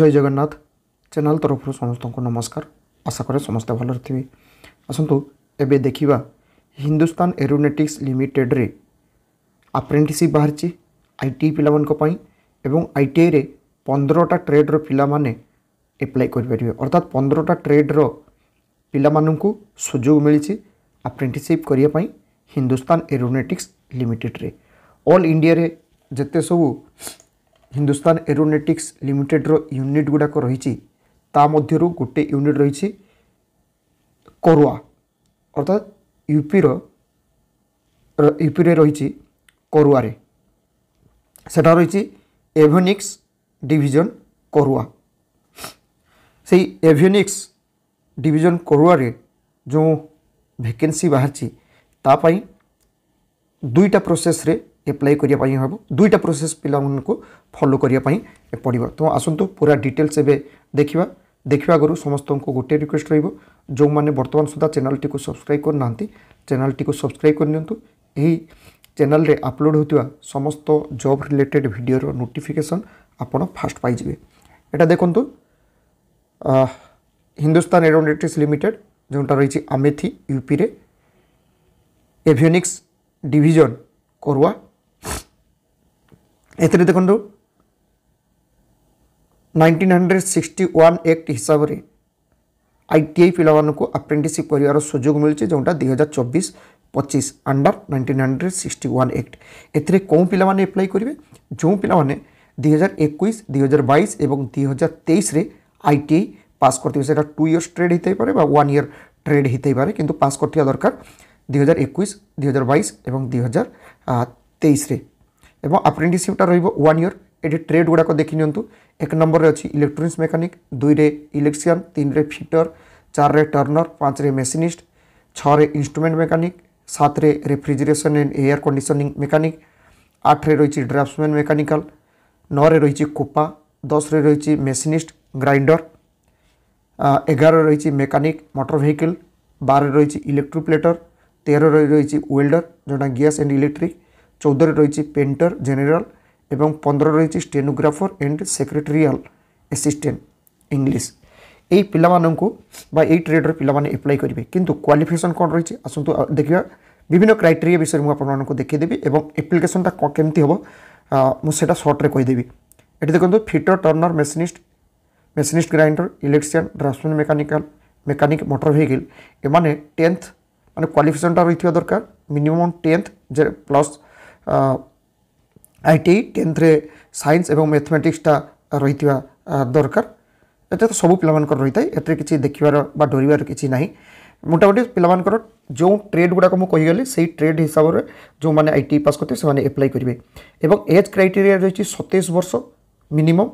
जय जगन्नाथ चैनल तरफ समस्त को नमस्कार आशा करे समस्त भले आसतु एवं देखा हिंदुस्तान एरोनेटिक्स लिमिटेड रे आप्रेटिशिप बाहर आई टी पी एवं आई टी आई पंद्रह ट्रेड्र पाने एप्लाई करेंगे अर्थात पंद्रह ट्रेड्र पा सुजोग मिली आप्रेटिशिप करने हिंदुस्तान एरोनेटिक्स लिमिटेड रे ऑल इंडिया रे जिते सबू ହିନ୍ଦୁସ୍ତାନ ଏରୋନେଟିକ୍ସ ଲିମିଟେଡ଼ର ୟୁନିଟ୍ ଗୁଡ଼ାକ ରହିଛି ତା ମଧ୍ୟରୁ ଗୋଟେ ୟୁନିଟ୍ ରହିଛି କରୁଆ ଅର୍ଥାତ୍ ୟୁପିର ୟୁପିରେ ରହିଛି କରୁଆରେ ସେଟା ରହିଛି ଏଭେନିକ୍ସ ଡିଭିଜନ କରୁଆ ସେଇ ଏଭେନିକ୍ସ ଡିଭିଜନ କରୁଆରେ ଯେଉଁ ଭେକେନ୍ସି ବାହାରିଛି ତା ପାଇଁ ଦୁଇଟା ପ୍ରୋସେସ୍ରେ एप्लाई করা হব দুইটা প্রোসেস পিলা ফলো করা পড়ব তো আসন্তু পুরা ডিটেলস এবে দেখা देखा आगु समस्त को गोटे रिक्वेस्ट रो मैंने बर्तमान सुधा चेल टी सब्सक्राइब करना चेल टी सब्सक्राइब करनी यही चेल में होता समस्त जब रिलेटेड भिडर नोटिफिकेसन आपड़ फास्ट पाइबे यहाँ देखु हिंदुस्तान एरोनेटिक्स लिमिटेड जोटा रही आमेथी यूपी एभियोनिक्स डिजन करवा ଏଥିରେ ଦେଖନ୍ତୁ nineteen hundred sixty one act ହିସାବରେ ଆଇ ଟି ଆଇ ପିଲାମାନଙ୍କୁ ଆପ୍ରେଣ୍ଟିସିପ୍ କରିବାର ସୁଯୋଗ ମିଳୁଛି ଯେଉଁଟା ଦୁଇ ହଜାର ଚବିଶ ପଚିଶ under nineteen hundred sixty one act ଏଥିରେ କେଉଁ ପିଲାମାନେ ଆପ୍ଲାଏ କରିବେ ଯେଉଁ ପିଲାମାନେ ଦୁଇ ହଜାର ଏକୋଇଶ ଦୁଇ ହଜାର ବାଇଶ ଏବଂ ଦୁଇ ହଜାର ତେଇଶରେ ଆଇ ଟି ଆଇ ପାସ୍ କରିଥିବେ ସେଇଟା ଟୁ ଇୟର୍ସ ଟ୍ରେଡ୍ ହେଇଥାଇପାରେ ବା ୱାନ୍ ଇୟର୍ ଟ୍ରେଡ୍ ହେଇଥାଇପାରେ କିନ୍ତୁ ପାସ୍ କରିଥିବା ଦରକାର ଦୁଇ ହଜାର ଏକୋଇଶ ଦୁଇ ହଜାର ବାଇଶ ଏବଂ ଦୁଇ ହଜାର ତେଇଶରେ এবং আপ্রেন্টিসিপটা রহব ওয়ান ইয়র এটি ট্রেড গুড়াক দেখি নিউ এক নম্বরের অছি ইলেকট্রোনিক্স মেকানিক দুইরে ইলেকট্রিশিয়ান তিনরে ফিটর চারে টর্নর পাঁচরে মেসিনিস্ট ছরে ইনস্ট্রুমেন্ট মেকানিক সাতরে refrigeration and air conditioning mechanic আটরে রয়েছে ড্রাফটসম্যান মেকানিকাল নরে রয়েছে কোপা দশরে রয়েছে মেসিনিস্ট গ্রাইন্ডর এগারো রয়েছে মেকানিক মোটর ভেহিকল বারে রয়েছে ইলেকট্রোপ্লেটর তেরো রয়েছে ওয়েল্ডর যেটা গ্যাস এন্ড ইলেকট্রিক চৌদরে রয়েছে পেন্টার জেনারেল এবং পনেরো রয়েছে stenographer and secretarial assistant English এই পিলাମାନଙ୍କୁ বা এই ଟ୍ରେଡ଼୍ର ପିଲାମାନେ ଆପ୍ଲାଏ କରିବେ କିନ୍ତୁ କ୍ୱାଲିଫିକେସନ୍ କ'ଣ ରହିଛି ଆସନ୍ତୁ ଦେଖିବା ବିଭିନ୍ନ କ୍ରାଇଟେରିଆ ବିଷୟରେ ମୁଁ ଆପଣମାନଙ୍କୁ ଦେଖାଇଦେବି ଏବଂ ଆପ୍ଲିକେସନ୍ଟା କେମିତି ହେବ ମୁଁ ସେଇଟା ସର୍ଟରେ କହିଦେବି ଏଠି ଦେଖନ୍ତୁ fitter turner machinist machinist grinder electrician draughtsman mechanical mechanic motor vehicle ଏମାନେ ଟେନ୍ଥ ମାନେ କ୍ୱାଲିଫିକେସନ୍ଟା ରହିଥିବା ଦରକାର ମିନିମମ୍ ଟେନ୍ଥ ପ୍ଲସ୍ ଆଇଟି ଟେନ୍ଥରେ ସାଇନ୍ସ ଏବଂ ମ୍ୟାଥମେଟିକ୍ସଟା ରହିଥିବା ଦରକାର ଏଥିରେ ତ ସବୁ ପିଲାମାନଙ୍କର ରହିଥାଏ এটার কিছু ଦେଖିବାର বা ଡରିବାର কিছু না মোটামুটি পিলামানকর যে ট্রেড গুড়া মুগলি সেই ট্রেড হিসাবে যে আইটি পাস করতে সে এপ্লাই করবে এবং এজ ক্রাইটেরিয়া রয়েছে সতেইশ বর্ষ মিনিমম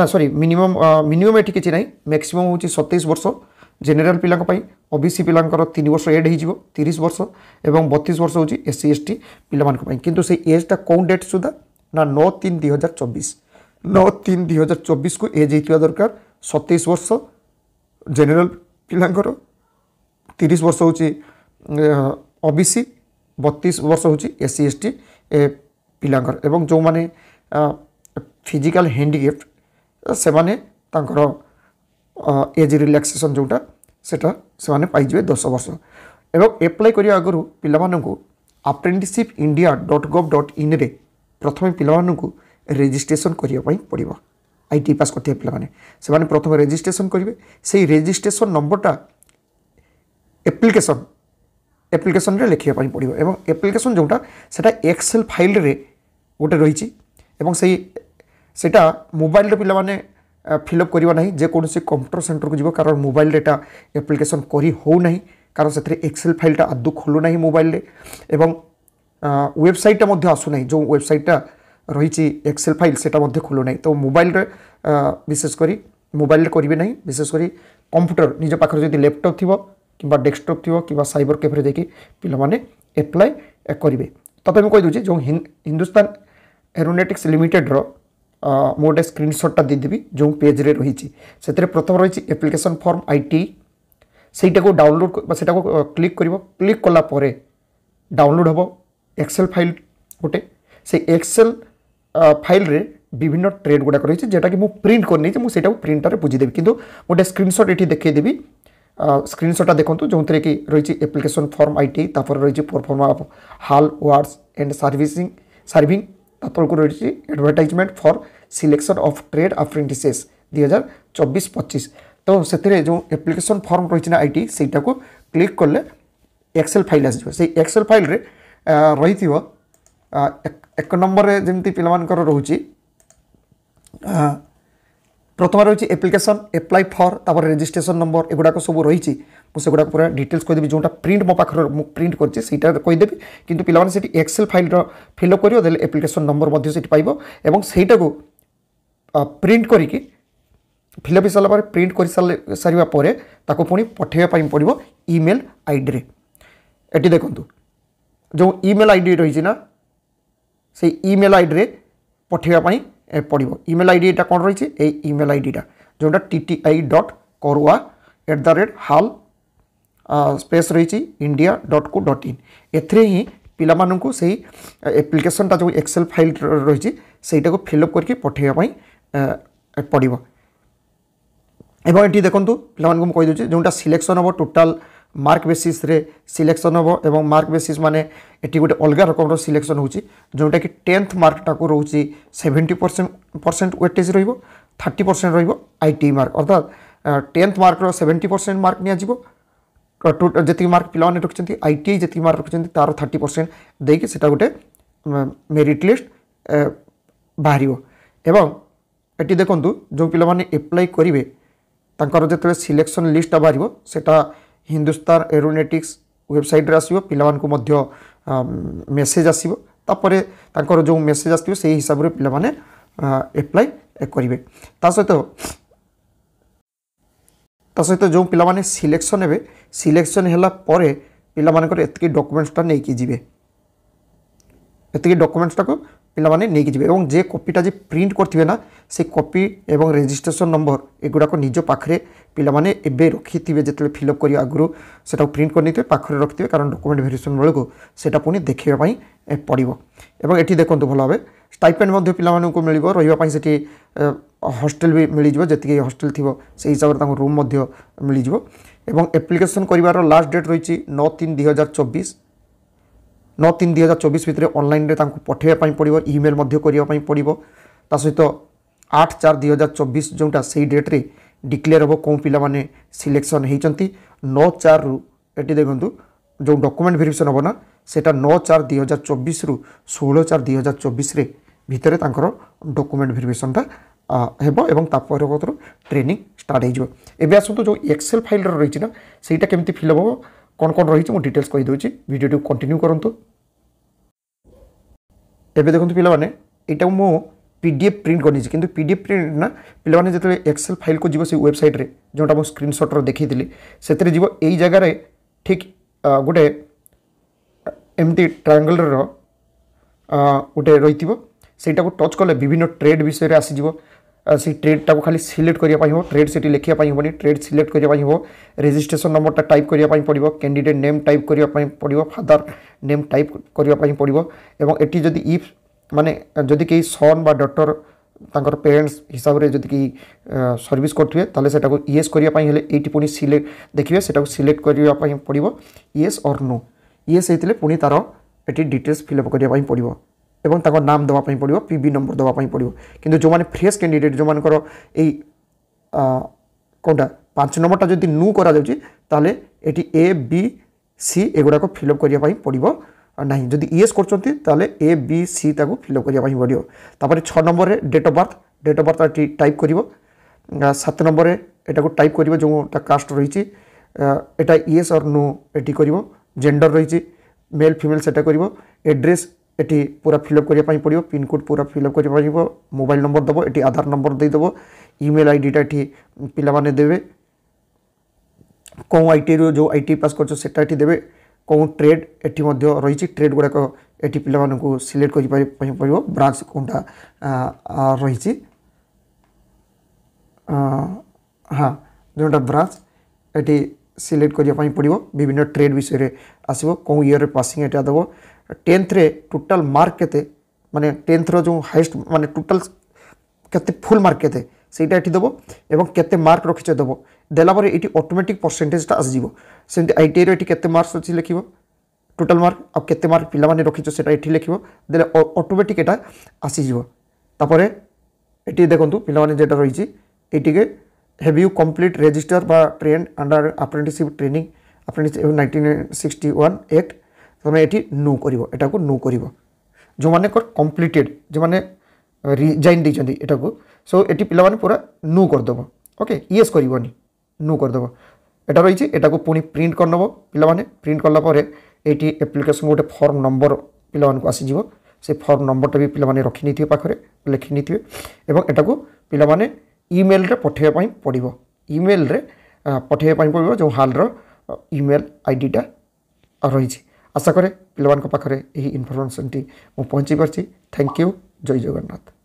না সরি মিনিমম মিনিমম এটি কিছু না ম্যাক্সিমম হচ্ছে সতেইশ বর্ষ জেনেরাল পিলাঙ্ক পাই ওবিসি পিলাঙ্কর তিন বর্ষ এড হয়েছিল তিরিশ বর্ষ এবং বতিশ বর্ষ হচ্ছে এসসি এসটি পিলাঙ্ক কিন্তু সেই এজটা কোন ডেট সুদ্ধা না নଅ তিন দুই হাজার চব্বিশ নଅ তিন দুই হাজার চব্বিশକୁ এজ ହେଇଥିବା ଦରକାର ସତେଇଶ ବର୍ଷ ଜେନେରାଲ ପିଲାଙ୍କର ତିରିଶ ବର୍ଷ ହେଉଛି ଓବିସି ବତିଶ ବର୍ଷ ହେଉଛି ଏସ୍ ସି ଏସ୍ ଟି ପିଲାଙ୍କର ଏବଂ ଯେଉଁମାନେ ଫିଜିକାଲ ହ୍ୟାଣ୍ଡିକ୍ୟାପ୍ଟ ସେମାନେ ତାଙ୍କର ଏଜ୍ ରିଲାକ୍ସେସନ୍ ଯେଉଁଟା ସେଇଟା ସେମାନେ ପାଇଯିବେ ଦଶ ବର୍ଷ ଏବଂ ଆପ୍ଲାଏ କରିବା ଆଗରୁ ପିଲାମାନଙ୍କୁ apprenticeship India dot gov dot ଇନ୍ରେ ପ୍ରଥମେ ପିଲାମାନଙ୍କୁ ରେଜିଷ୍ଟ୍ରେସନ୍ କରିବା ପାଇଁ ପଡ଼ିବ ଆଇ ଟି ପାସ୍ କରିଥିବା ପିଲାମାନେ ସେମାନେ ପ୍ରଥମେ ରେଜିଷ୍ଟ୍ରେସନ୍ କରିବେ ସେଇ ରେଜିଷ୍ଟ୍ରେସନ୍ ନମ୍ବରଟା ଆପ୍ଲିକେସନ୍ ଆପ୍ଲିକେସନ୍ରେ ଲେଖିବା ପାଇଁ ପଡ଼ିବ ଏବଂ ଆପ୍ଲିକେସନ୍ ଯେଉଁଟା ସେଇଟା ଏକ୍ସେଲ୍ ଫାଇଲ୍ରେ ଗୋଟେ ରହିଛି ଏବଂ ସେଇ ସେଇଟା ମୋବାଇଲ୍ରେ ପିଲାମାନେ ফিলঅপ করা না যেকোন কম্পুটর সেটরক যাব কারণ মোবাইল এটা আপ্লিকেসন করে হো না কারণ সে এক্সেল ফাইলটা আদৌ খোলু না মোবাইলে এবং ওয়েবসাইটটা মধ্যে আসু না যে ওয়েবসাইটটা রয়েছে এক্সেল ফাইল সেটা মধ্যে খোলু না তো মোবাইলে বিশেষ করে মোবাইলে করবে না বিশেষ করে কম্পুটর নিজ পাখে যদি ল্যাপটপ থাকবে কিংবা ডেস্কটপ থাকবে কিংবা সাইবর ক্যাফে যাই পিলামানে এপ্লাই করবে তথাপি মুখ যে যে হিন্দুস্তান এরোনেটিক্স লিমিটেডর ମୁଁ ଗୋଟେ ସ୍କ୍ରିନ୍ସଟ୍ଟା ଦେଇଦେବି ଯେଉଁ ପେଜ୍ରେ ରହିଛି ସେଥିରେ ପ୍ରଥମ ରହିଛି ଆପ୍ଲିକେସନ୍ ଫର୍ମ ଆଇ ଟି ସେଇଟାକୁ ଡାଉନଲୋଡ଼୍ ସେଇଟାକୁ କ୍ଲିକ୍ କରିବ କ୍ଲିକ୍ କଲା ପରେ ଡାଉନଲୋଡ଼୍ ହେବ ଏକ୍ସେଲ୍ ଫାଇଲ୍ ଗୋଟେ ସେଇ ଏକ୍ସେଲ୍ ଫାଇଲ୍ରେ বিভিন্ন ট্রেড গুড়া রয়েছে যেটাকে মু প্রিন্ট করে নিয়েছি সেটা প্রিন্টরে বুঝিদেবি কিন্তু গোটে স্ক্রিনশট এটি দেখাইদেবি স্ক্রিনশটটা দেখুন যে কি রয়েছে আপ্লিকেসন ফর্ম আইটি তারপরে রয়েছে proforma HAL words and servicing serving তারপরকু রয়েছে advertisement for selection of trade apprentices ଦୁଇ ହଜାର ଚବିଶ ପଚିଶ ତ ସେଥିରେ ଯେଉଁ ଆପ୍ଲିକେସନ୍ ଫର୍ମ ରହିଛି ନା ଆଇ ଟି ସେଇଟାକୁ କ୍ଲିକ୍ କଲେ ଏକ୍ସେଲ୍ ଫାଇଲ୍ ଆସିଯିବ ସେଇ ଏକ୍ସେଲ୍ ଫାଇଲ୍ରେ ରହିଥିବ ଏକ ନମ୍ବରରେ ଯେମିତି ପିଲାମାନଙ୍କର ରହୁଛି ପ୍ରଥମେ ରହୁଛି ଆପ୍ଲିକେସନ୍ ଆପ୍ଲାଏ ଫର୍ ତାପରେ ରେଜିଷ୍ଟ୍ରେସନ୍ ନମ୍ବର ଏଗୁଡ଼ାକ ସବୁ ରହିଛି ମୁଁ ସେଗୁଡ଼ାକ ପୁରା ଡିଟେଲ୍ସ କହିଦେବି ଯେଉଁଟା ପ୍ରିଣ୍ଟ ମୋ ପାଖରେ ମୁଁ ପ୍ରିଣ୍ଟ କରିଛି ସେଇଟା କହିଦେବି କିନ୍ତୁ ପିଲାମାନେ ସେଠି ଏକ୍ସେଲ୍ ଫାଇଲ୍ର ଫିଲ୍ଅପ୍ କରିବ ଦେଲେ ଆପ୍ଲିକେସନ୍ ନମ୍ବର ମଧ୍ୟ ସେଠି ପାଇବ ଏବଂ ସେଇଟାକୁ প্ৰিণ্ট কৰি ফিলপি চালা প্ৰিণ্ট কৰি চাৰি পৰে তাক পুনি পঠাইব পাৰিব ইমেইল আই ডিৰে এটি দেখোঁ যোন ইমেইল আই ডি ৰ না সেই ইমেইল আই ডিৰে পঠাইব পাৰিব ইমেইল আই ডি এটা কণ ৰ এই ইমেইল আই ডিটা যোনটা T T I dot Korwa at the rate HAL স্পেচ ৰ India dot co dot in এতিয়া হি পিলা সেই এপ্লিকেশ্যনটা যোন এক্সেল ফাইল ৰ ফিলপ কৰি পঠাইব পড়ব এবং এটি দেখুন পিলাম কই দিচ্ছি যেটা সিলেকশন হব টোটাল মার্ক বেসিসে সিলেকশন হব এবং মার্ক বেসিস মানে এটি গোটে অলগা রকমের সিলেকশন হচ্ছে যেটা কি টেন্থ মার্কটা রয়েছে সেভেন্টি পরসেন্ট ওয়েটেজ রইব থার্টি পরসেন্ট রইব আইটি মার্ক অর্থাৎ টেন্থ মার্কর সেভেন্টি পরসেন্ট মার্ক নিয়ে যেত মার্ক পিলা রাখছেন আইটিআই যেত মার্ক রাখছেন তার থার্টি পরসেন্ট দিয়ে সেটা গোটে মেরিট লিষ্ট বাহার এবং এটি দেখন্তু ଯେଉଁ ପିଲାମାନେ ଆପ୍ଲାଏ କରିବେ ତାଙ୍କର ଯେତେବେଳେ ସିଲେକ୍ସନ୍ ଲିଷ୍ଟଟା ବାହାରିବ ସେଟା ହିନ୍ଦୁସ୍ତାନ ଏରୋନେଟିକ୍ସ ୱେବସାଇଟ୍ରେ ଆସିବ ପିଲାମାନଙ୍କୁ ମଧ୍ୟ ମେସେଜ୍ ଆସିବ ତାପରେ ତାଙ୍କର ଯେଉଁ ମେସେଜ୍ ଆସିଥିବ ସେହି ହିସାବରେ ପିଲାମାନେ ଆପ୍ଲାଏ କରିବେ ତା ସହିତ ତା ସହିତ ଯେଉଁ ପିଲାମାନେ ସିଲେକ୍ସନ୍ ହେବେ ସିଲେକ୍ସନ୍ ହେଲା ପରେ ପିଲାମାନଙ୍କର ଏତିକି ଡକୁମେଣ୍ଟସଟା ନେଇକି ଯିବେ ଏତିକି ଡକୁମେଣ୍ଟସଟାକୁ ପିଲାମାନେ ନେଇକି ଯିବେ ଏବଂ ଯେ କପିଟା ଯେ ପ୍ରିଣ୍ଟ କରିଥିବେ ନା ସେ କପି ଏବଂ ରେଜିଷ୍ଟ୍ରେସନ ନମ୍ବର ଏଗୁଡ଼ାକ ନିଜ ପାଖରେ ପିଲାମାନେ ଏବେ ରଖିଥିବେ ଯେତେବେଳେ ଫିଲ୍ଅପ୍ କରିବା ଆଗରୁ ସେଟାକୁ ପ୍ରିଣ୍ଟ କରିନେଇଥିବେ ପାଖରେ ରଖିଥିବେ କାରଣ ଡକୁମେଣ୍ଟ ଭେରିଏସନ୍ ବେଳକୁ ସେଟା ପୁଣି ଦେଖାଇବା ପାଇଁ ପଡ଼ିବ ଏବଂ ଏଠି ଦେଖନ୍ତୁ ଭଲ ଭାବେ ଷ୍ଟାଇପେଣ୍ଡ ମଧ୍ୟ ପିଲାମାନଙ୍କୁ ମିଳିବ ରହିବା ପାଇଁ ସେଠି ହଷ୍ଟେଲ ବି ମିଳିଯିବ ଯେତିକି ହଷ୍ଟେଲ ଥିବ ସେଇ ହିସାବରେ ତାଙ୍କୁ ରୁମ୍ ମଧ୍ୟ ମିଳିଯିବ ଏବଂ ଆପ୍ଲିକେସନ୍ କରିବାର ଲାଷ୍ଟ ଡେଟ୍ ରହିଛି ନଅ ତିନି ଦୁଇ ହଜାର ଚବିଶ ନଅ ତିନି ଦୁଇହଜାର ଚବିଶ ଭିତରେ ଅନଲାଇନ୍ରେ ତାଙ୍କୁ ପଠାଇବା ପାଇଁ ପଡ଼ିବ ଇମେଲ୍ ମଧ୍ୟ କରିବା ପାଇଁ ପଡ଼ିବ ତା ସହିତ ଆଠ ଚାରି ଦୁଇହଜାର ଚବିଶ ଯେଉଁଟା ସେଇ ଡେଟ୍ରେ ଡିକ୍ଲେୟାର ହେବ କେଉଁ ପିଲାମାନେ ସିଲେକ୍ସନ୍ ହୋଇଛନ୍ତି ନଅ ଚାରିରୁ ଏଠି ଦେଖନ୍ତୁ ଯେଉଁ ଡକୁମେଣ୍ଟ ଭେରିଫିକେସନ୍ ହେବ ନା ସେଇଟା ନଅ ଚାରି ଦୁଇହଜାର ଚବିଶରୁ ଷୋହଳ ଚାରି ଦୁଇହଜାର ଚବିଶରେ ଭିତରେ ତାଙ୍କର ଡକୁମେଣ୍ଟ ଭେରିଫିକେସନ୍ଟା ହେବ ଏବଂ ତା ପରବର୍ତ୍ତୀରୁ ଟ୍ରେନିଂ ଷ୍ଟାର୍ଟ ହୋଇଯିବ ଏବେ ଆସନ୍ତୁ ଯେଉଁ ଏକ୍ସେଲ୍ ଫାଇଲ୍ର ରହିଛି ନା ସେଇଟା କେମିତି ଫିଲ୍ଅପ୍ ହେବ কোন কোন রয়েছে মু ডিটেলস কহিদেছি ভিডিওটি কন্টিনিউ করতু এবে দেখুন পিলামানে এইটা মু পিডিএফ প্রিন্ট করেছি কিন্তু পিডিএফ প্রিন্ট না পিলামানে যেত এক্সেল ফাইল কু যাব সেই ওয়েবসাইট্রে যেটা মু স্ক্রিনশটর দেখাইলি সেতরে যাব এই জায়গায় ঠিক গোটে এমতি ট্রাঙ্গেলর গোটে রইথিব সেইটাকে টচ কলে বিভিন্ন ট্রেড বিষয়ে আসিযোগ ସେ ଟ୍ରେଡ଼୍ଟାକୁ ଖାଲି ସିଲେକ୍ଟ କରିବା ପାଇଁ ହେବ ଟ୍ରେଡ଼୍ ସେଠି ଲେଖିବା ପାଇଁ ହେବନି ଟ୍ରେଡ଼୍ ସିଲେକ୍ଟ କରିବା ପାଇଁ ହେବ ରେଜିଷ୍ଟ୍ରେସନ୍ ନମ୍ବରଟା ଟାଇପ୍ କରିବା ପାଇଁ ପଡ଼ିବ କ୍ୟାଣ୍ଡିଡେଟ୍ ନେମ୍ ଟାଇପ୍ କରିବା ପାଇଁ ପଡ଼ିବ ଫାଦର ନେମ୍ ଟାଇପ୍ କରିବା ପାଇଁ ପଡ଼ିବ ଏବଂ ଏଠି ଯଦି ଇଫ୍ ମାନେ ଯଦି କେହି ସନ୍ ବା ଡଟର ତାଙ୍କର ପେରେଣ୍ଟସ୍ ହିସାବରେ ଯଦି କେହି ସର୍ଭିସ୍ କରୁଥିବେ ତାହେଲେ ସେଟାକୁ ଇଏସ୍ କରିବା ପାଇଁ ହେଲେ ଏଇଠି ପୁଣି ସିଲେକ୍ଟ ଦେଖିବେ ସେଟାକୁ ସିଲେକ୍ଟ କରିବା ପାଇଁ ପଡ଼ିବ ଇଏସ୍ ଅର୍ ନୋ ଇଏସ୍ ହେଇଥିଲେ ପୁଣି ତା'ର ଏଠି ଡିଟେଲ୍ସ ଫିଲ୍ଅପ୍ କରିବା ପାଇଁ ପଡ଼ିବ এবং তাঁর নাম দেওয়া ପାଇଁ ପଡ଼ିବ ପି ବି ନମ୍ବର ଦେବା ପାଇଁ ପଡ଼ିବ କିନ୍ତୁ যে ଫ୍ରେଶ୍ କ୍ୟାଣ୍ଡିଡେଟ୍ ଯେଉଁମାନଙ୍କର ଏଇ কোনটা পাঁচ নম্বরটা যদি নু করা যাচ্ছে তাহলে এটি এ বি সি এগুড়াক ফিল আপ করা পড়ব না যদি ইএস করছেন তাহলে এ বি সি তা ফিল আপ করা পড়ব তাপরে ছ নম্বরের date of birth date of birth এটি টাইপ করব সাত নম্বরে এটা টাইপ করব যেটা কাস্ট রয়েছে এটা ইএস অর নু এটি করব জেন্ডর রয়েছে মেল ফিমেল সেটা করব এড্রেস এটি পুরা ফিল আপ করা পড়ব পিনকোড পুরা ফিল আপ করা পড়ব মোবাইল নম্বর দেব এটি আধার নম্বর দেব ইমেল আইডিটা এটি পিলা মানে দেবে কেউ আইটিরু যে আইটি পাস করছো সেটা এটি দেবে কেউ ট্রেড এটি মধ্যে রয়েছে ট্রেড গুড়াক এটি পিলা পিলামানু সিলেক্ট করে পড়ব ব্রাঞ্চ কোনটা রয়েছে হ্যাঁ যেটা ব্রাঞ্চ এটি সিলেক্ট করা পড়ব বিভিন্ন ট্রেড বিষয়ে আসব কেউ ইয়ের পাসিং এটা দেব ટેન્થરે ટોટલ માર્ક કેતે মানে টেন্থর যে হাইস্ট মানে টোটাল কেতে ফুল মার্ক কেতে সেইটা এটি দেব এবং কেতে মার্ক রখিছে দেব দেলাপরে এটি অটোমেটিক পরসেঞ্জটা আসিযোগ সেমি আইটিআই এটি কেতে মার্কস অছি লিখব টোটাল মার্ক আতে মার্ক পিলা মানে রখিছ সেটা এটি লিখব দেলে অটোমেটিক এটা আসিযোগ তাপরে এটি দেখুন পিলা মানে যেটা রয়েছে এটিকে হ্যাভ ইউ কমপ্লিট রেজিস্টার বা trained under apprenticeship training apprentice nineteen sixty one act ତୁମେ ଏଠି নো করব ଏଟାକୁ ନୁ କରିବ যে କମ୍ପ୍ଲିଟେଡ଼ ଯେଉଁମାନେ ରିଜାଇନ୍ ଦେଇଛନ୍ତି ଏଟାକୁ ସୋ ଏଠି ପିଲାମାନେ পুরা নো କରିଦେବ ওকে ইয়েস করবনি নো କରିଦେବ এটা রয়েছে এটা পুঁ প্রিন্ট করে নেব পিলামানে প্রিন্ট কলা পরে এইটি আপ্লিকেশন গোটে ফর্ম নম্বর পিলামানকু আসিযোগ সে ফর্ম নম্বরটা বি পিলামানে রখি নিয়ে পাখে লেখি নিয়ে এবং এটাকে পিলামানে ইমেলরে পঠাইবা পড়ব ইমেলরে পঠাইবা পড়ব যে হালর ইমেল আইডিটা রয়েছে ଆଶା କରେ ପିଲାମାନଙ୍କ ପାଖରେ ଏହି ଇନଫର୍ମେସନ୍ଟି ମୁଁ ପହଞ୍ଚି ପାରିଛି ଥ୍ୟାଙ୍କ ୟୁ ଜୟ ଜଗନ୍ନାଥ